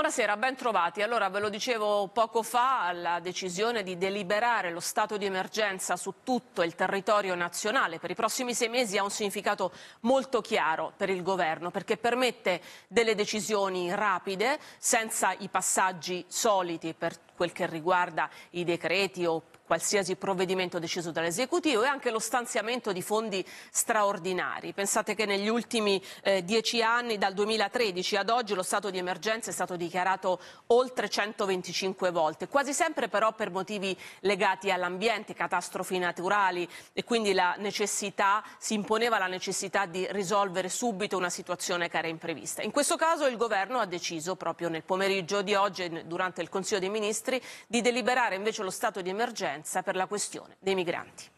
Buonasera, ben trovati. Allora, ve lo dicevo poco fa, la decisione di deliberare lo stato di emergenza su tutto il territorio nazionale per i prossimi sei mesi ha un significato molto chiaro per il governo, perché permette delle decisioni rapide, senza i passaggi soliti per quel che riguarda i decreti o qualsiasi provvedimento deciso dall'esecutivo e anche lo stanziamento di fondi straordinari. Pensate che negli ultimi eh, dieci anni, dal 2013 ad oggi, lo stato di emergenza è stato dichiarato oltre 125 volte, quasi sempre però per motivi legati all'ambiente, catastrofi naturali e quindi la necessità, si imponeva la necessità di risolvere subito una situazione che era imprevista. In questo caso il governo ha deciso proprio nel pomeriggio di oggi, durante il Consiglio dei Ministri, di deliberare invece lo stato di emergenza urgenza per la questione dei migranti.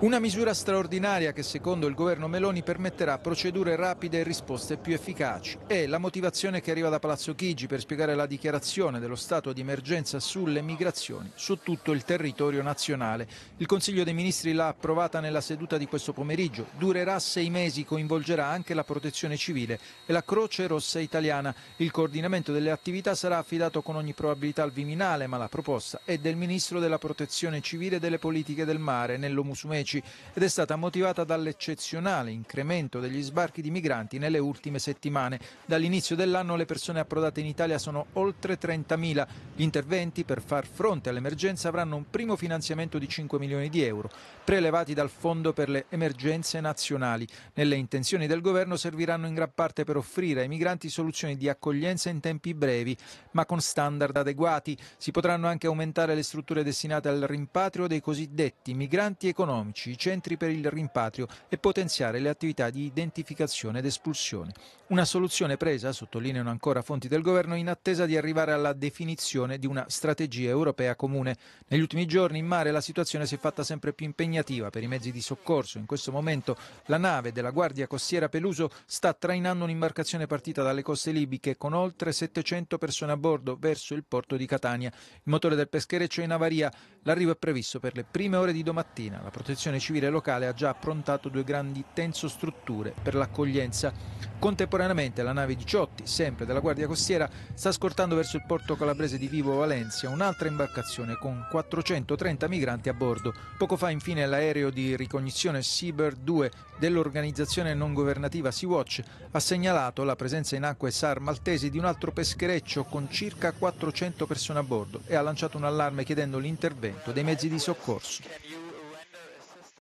Una misura straordinaria che secondo il governo Meloni permetterà procedure rapide e risposte più efficaci. È la motivazione che arriva da Palazzo Chigi per spiegare la dichiarazione dello stato di emergenza sulle migrazioni su tutto il territorio nazionale. Il Consiglio dei Ministri l'ha approvata nella seduta di questo pomeriggio. Durerà sei mesi, coinvolgerà anche la protezione civile e la Croce Rossa italiana. Il coordinamento delle attività sarà affidato con ogni probabilità al Viminale, ma la proposta è del Ministro della Protezione Civile e delle Politiche del Mare, Nello Musumeci 2010 ed è stata motivata dall'eccezionale incremento degli sbarchi di migranti nelle ultime settimane. Dall'inizio dell'anno le persone approdate in Italia sono oltre 30.000. Gli interventi per far fronte all'emergenza avranno un primo finanziamento di 5 milioni di euro, prelevati dal Fondo per le emergenze nazionali. Nelle intenzioni del governo serviranno in gran parte per offrire ai migranti soluzioni di accoglienza in tempi brevi, ma con standard adeguati. Si potranno anche aumentare le strutture destinate al rimpatrio dei cosiddetti migranti economici i centri per il rimpatrio e potenziare le attività di identificazione ed espulsione. Una soluzione presa, sottolineano ancora fonti del governo, in attesa di arrivare alla definizione di una strategia europea comune. Negli ultimi giorni in mare la situazione si è fatta sempre più impegnativa per i mezzi di soccorso. In questo momento la nave della Guardia Costiera Peluso sta trainando un'imbarcazione partita dalle coste libiche con oltre 700 persone a bordo verso il porto di Catania. Il motore del peschereccio è in avaria. L'arrivo è previsto per le prime ore di domattina. La protezione civile locale ha già approntato due grandi tensostrutture per l'accoglienza. Contemporaneamente la nave 18, sempre della Guardia Costiera, sta scortando verso il porto calabrese di Vivo Valencia un'altra imbarcazione con 430 migranti a bordo. Poco fa infine l'aereo di ricognizione Seabird 2 dell'organizzazione non governativa Sea-Watch ha segnalato la presenza in acque SAR maltesi di un altro peschereccio con circa 400 persone a bordo e ha lanciato un allarme chiedendo l'intervento conto dei mezzi di soccorso.